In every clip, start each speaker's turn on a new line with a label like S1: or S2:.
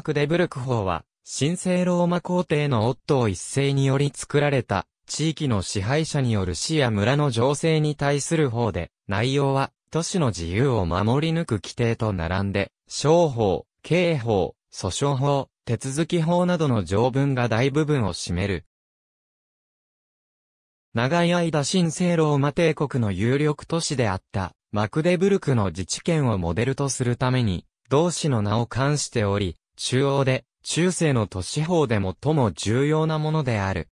S1: 格デブルク法は、神聖ローマ皇帝の夫を一斉により作られた、地域の支配者による市や村の情勢に対する法で、内容は、都市の自由を守り抜く規定と並んで、商法、刑法、訴訟法、手続き法などの条文が大部分を占める。長い間神聖ローマ帝国の有力都市であった、マクデブルクの自治権をモデルとするために、同市の名を冠しており、中央で、中世の都市法で最も重要なものである。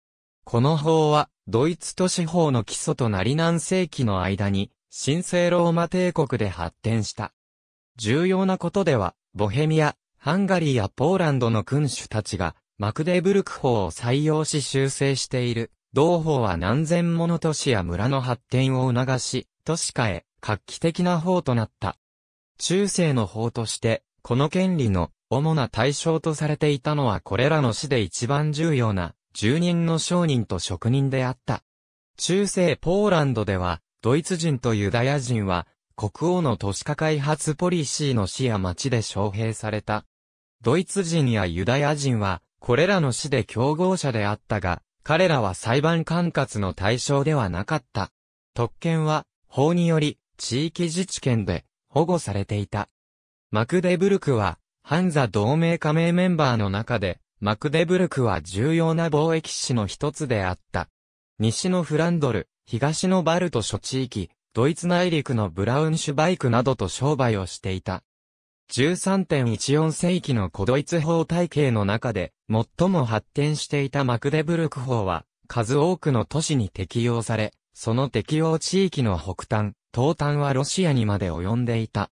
S1: この法は、ドイツ都市法の基礎となり何世紀の間に、神聖ローマ帝国で発展した。重要なことでは、ボヘミア、ハンガリーやポーランドの君主たちが、マクデブルク法を採用し修正している。同法は何千もの都市や村の発展を促し、都市化へ、画期的な法となった。中世の法として、この権利の主な対象とされていたのはこれらの市で一番重要な、住人の商人と職人であった。中世ポーランドでは、ドイツ人とユダヤ人は、国王の都市化開発ポリシーの市や町で招聘された。ドイツ人やユダヤ人は、これらの市で競合者であったが、彼らは裁判管轄の対象ではなかった。特権は、法により、地域自治権で、保護されていた。マクデブルクは、ハンザ同盟加盟メンバーの中で、マクデブルクは重要な貿易市の一つであった。西のフランドル、東のバルト諸地域、ドイツ内陸のブラウンシュバイクなどと商売をしていた。13.14世紀の古ドイツ法体系の中で、最も発展していたマクデブルク法は、数多くの都市に適用され、その適用地域の北端、東端はロシアにまで及んでいた。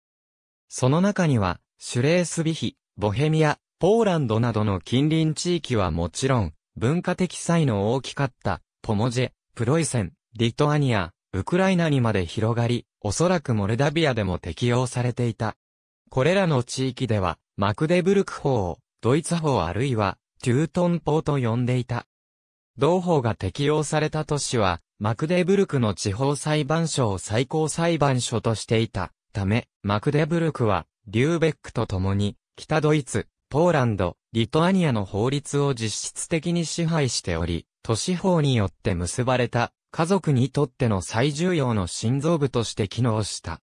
S1: その中には、シュレースビヒ、ボヘミア、ポーランドなどの近隣地域はもちろん、文化的才の大きかった、ポモジェ、プロイセン、リトアニア、ウクライナにまで広がり、おそらくモルダビアでも適用されていた。これらの地域では、マクデブルク法を、ドイツ法あるいは、テュートン法と呼んでいた。同法が適用された都市は、マクデブルクの地方裁判所を最高裁判所としていたため、マクデブルクは、リューベックと共に、北ドイツ、ポーランド、リトアニアの法律を実質的に支配しており、都市法によって結ばれた、家族にとっての最重要の心臓部として機能した。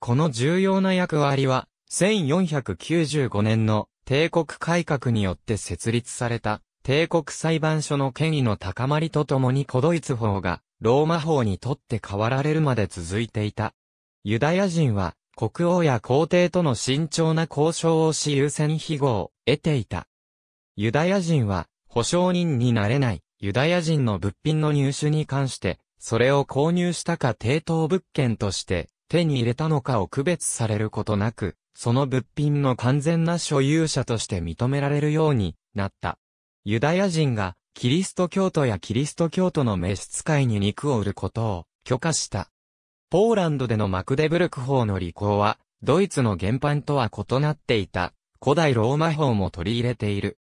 S1: この重要な役割は、1495年の帝国改革によって設立された帝国裁判所の権威の高まりとともに古ドイツ法がローマ法にとって変わられるまで続いていた。ユダヤ人は国王や皇帝との慎重な交渉をし優先費号を得ていた。ユダヤ人は、保証人になれない、ユダヤ人の物品の入手に関して、それを購入したか抵当物件として、手に入れたのかを区別されることなく、その物品の完全な所有者として認められるようになった。ユダヤ人が、キリスト教徒やキリスト教徒の召使いに肉を売ることを許可した。ポーランドでのマクデブルク法の履行は、ドイツの原版とは異なっていた、古代ローマ法も取り入れている。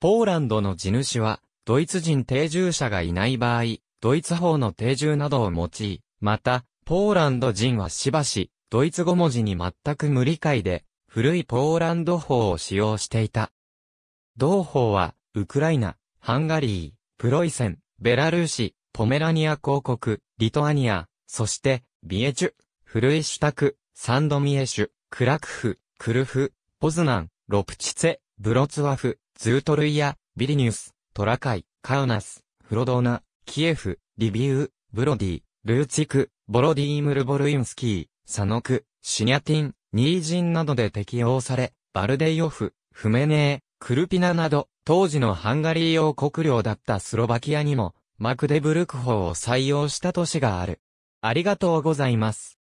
S1: ポーランドの地主は、ドイツ人定住者がいない場合、ドイツ法の定住などを用い、また、ポーランド人はしばし、ドイツ語文字に全く無理解で、古いポーランド法を使用していた。同法は、ウクライナ、ハンガリー、プロイセン、ベラルーシ、ポメラニア公国、リトアニア、そして、ビエチュ、フルイシュタク、サンドミエシュ、クラクフ、クルフ、ポズナン、ロプチツェ、ブロツワフ、ズートルイア、ビリニュス、トラカイ、カウナス、フロドーナ、キエフ、リビウ、ブロディ、ルーチク、ボロディームルボルインスキー、サノク、シニャティン、ニージンなどで適用され、バルデイオフ、フメネー、クルピナなど、当時のハンガリー王国領だったスロバキアにも、マクデブルク法を採用した都市がある。ありがとうございます。